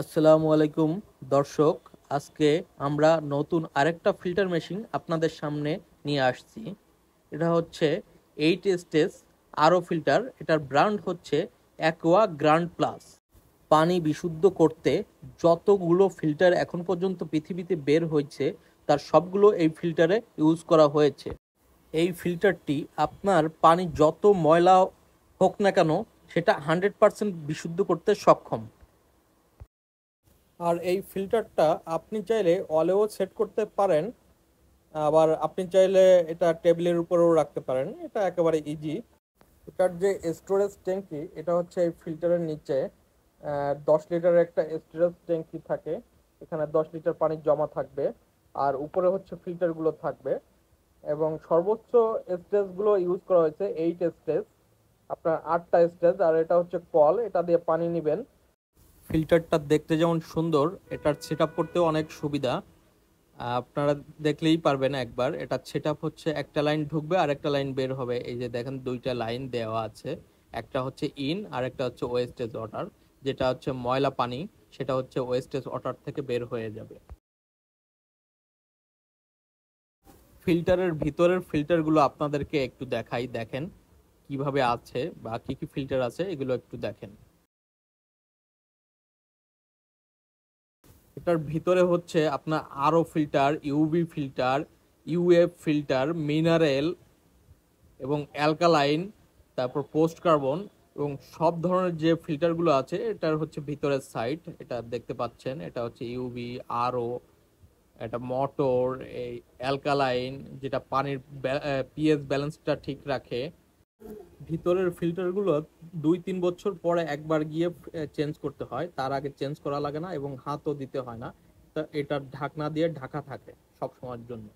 আসসালামু আলাইকুম দর্শক আজকে আমরা নতুন আরেকটা ফিল্টার মেশিন আপনাদের সামনে নিয়ে আসছি এটা হচ্ছে এইট স্টেজ আরও ফিল্টার এটার ব্র্যান্ড হচ্ছে অ্যাকোয়া গ্র্যান্ড প্লাস পানি বিশুদ্ধ করতে যতগুলো ফিল্টার এখন পর্যন্ত পৃথিবীতে বের হয়েছে তার সবগুলো এই ফিল্টারে ইউজ করা হয়েছে এই ফিল্টারটি আপনার পানি যত ময়লা হোক না কেন সেটা হান্ড্রেড পারসেন্ট বিশুদ্ধ করতে সক্ষম আর এই ফিল্টারটা আপনি চাইলে অলেও সেট করতে পারেন আবার আপনি চাইলে এটা টেবিলের উপরেও রাখতে পারেন এটা একেবারে ইজি এটার যে স্টোরেজ ট্যাঙ্কি এটা হচ্ছে এই ফিল্টারের নিচে দশ লিটারের একটা স্টোরেজ ট্যাঙ্কি থাকে এখানে দশ লিটার পানি জমা থাকবে আর উপরে হচ্ছে ফিল্টারগুলো থাকবে এবং সর্বোচ্চ স্টেজগুলো ইউজ করা হয়েছে এইট স্টেজ আপনার আটটা স্টেজ আর এটা হচ্ছে কল এটা দিয়ে পানি নেবেন ফিল্টারটা দেখতে যেমন সুন্দর এটার সেট করতেও অনেক সুবিধা আপনারা দেখলেই পারবেন একবার এটা সেট হচ্ছে একটা লাইন ঢুকবে আর একটা লাইন বের হবে এই যে দেখেন দুইটা লাইন দেওয়া আছে একটা হচ্ছে ইন আর একটা হচ্ছে ওয়েস্টেজ ওয়াটার যেটা হচ্ছে ময়লা পানি সেটা হচ্ছে ওয়েস্টেজ ওয়াটার থেকে বের হয়ে যাবে ফিল্টারের ভিতরের ফিল্টারগুলো আপনাদেরকে একটু দেখাই দেখেন কিভাবে আছে বা কি কি ফিল্টার আছে এগুলো একটু দেখেন এটার ভিতরে হচ্ছে আপনার আরও filter UV filter UF filter mineral এবং অ্যালকালাইন তারপর পোস্ট কার্বন এবং সব ধরনের যে ফিল্টারগুলো আছে এটার হচ্ছে ভিতরের সাইট এটা দেখতে পাচ্ছেন এটা হচ্ছে ইউবি আরও এটা মোটর এই অ্যালকালাইন যেটা পানির পিএস ব্যালেন্সটা ঠিক রাখে ভিতরের ফিল্টারগুলো দুই তিন বছর পরে একবার গিয়ে চেঞ্জ করতে হয় তার আগে চেঞ্জ করা লাগে না এবং হাতও দিতে হয় না তা এটা ঢাকনা দিয়ে ঢাকা থাকে সব সময়ের জন্য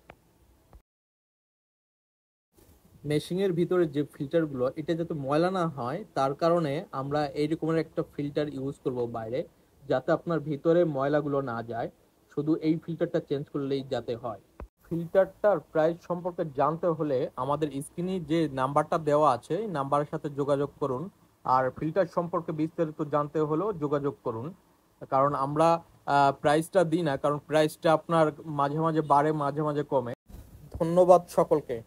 মেশিনের ভিতরে যে ফিল্টারগুলো এটা যাতে ময়লা না হয় তার কারণে আমরা এই রকমের একটা ফিল্টার ইউজ করব বাইরে যাতে আপনার ভিতরে ময়লাগুলো না যায় শুধু এই ফিল্টারটা চেঞ্জ করলেই যাতে হয় ফিল্টারটার প্রাইস সম্পর্কে জানতে হলে আমাদের স্ক্রিনে যে নাম্বারটা দেওয়া আছে এই নাম্বারের সাথে যোগাযোগ করুন আর ফিল্টার সম্পর্কে বিস্তারিত জানতে হলেও যোগাযোগ করুন কারণ আমরা প্রাইসটা দিই না কারণ প্রাইসটা আপনার মাঝে মাঝে বাড়ে মাঝে মাঝে কমে ধন্যবাদ সকলকে